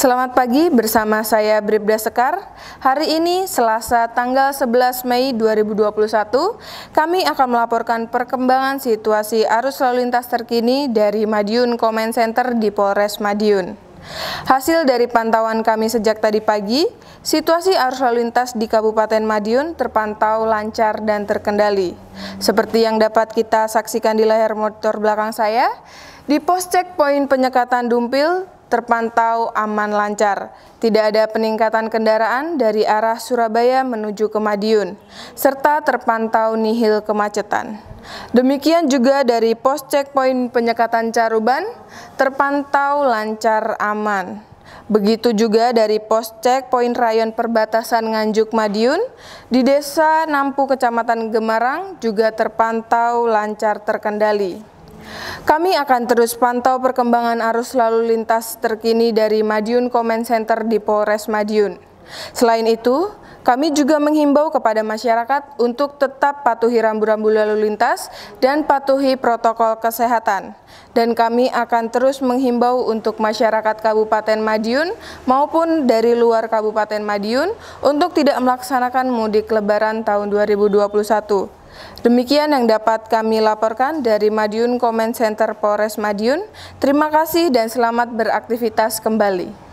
Selamat pagi bersama saya Bribda Sekar. Hari ini Selasa tanggal 11 Mei 2021, kami akan melaporkan perkembangan situasi arus lalu lintas terkini dari Madiun Comment Center di Polres Madiun. Hasil dari pantauan kami sejak tadi pagi, situasi arus lalu lintas di Kabupaten Madiun terpantau lancar dan terkendali. Seperti yang dapat kita saksikan di layar motor belakang saya, di pos checkpoint penyekatan Dumpil, terpantau aman lancar. Tidak ada peningkatan kendaraan dari arah Surabaya menuju ke Madiun, serta terpantau nihil kemacetan. Demikian juga dari pos checkpoint penyekatan Caruban, terpantau lancar aman. Begitu juga dari pos checkpoint rayon perbatasan Nganjuk Madiun di Desa Nampu Kecamatan Gemarang juga terpantau lancar terkendali. Kami akan terus pantau perkembangan arus lalu lintas terkini dari Madiun Comment Center di Polres Madiun. Selain itu, kami juga menghimbau kepada masyarakat untuk tetap patuhi rambu-rambu lalu lintas dan patuhi protokol kesehatan. Dan kami akan terus menghimbau untuk masyarakat Kabupaten Madiun maupun dari luar Kabupaten Madiun untuk tidak melaksanakan mudik lebaran tahun 2021. Demikian yang dapat kami laporkan dari Madiun Comment Center Polres Madiun. Terima kasih dan selamat beraktivitas kembali.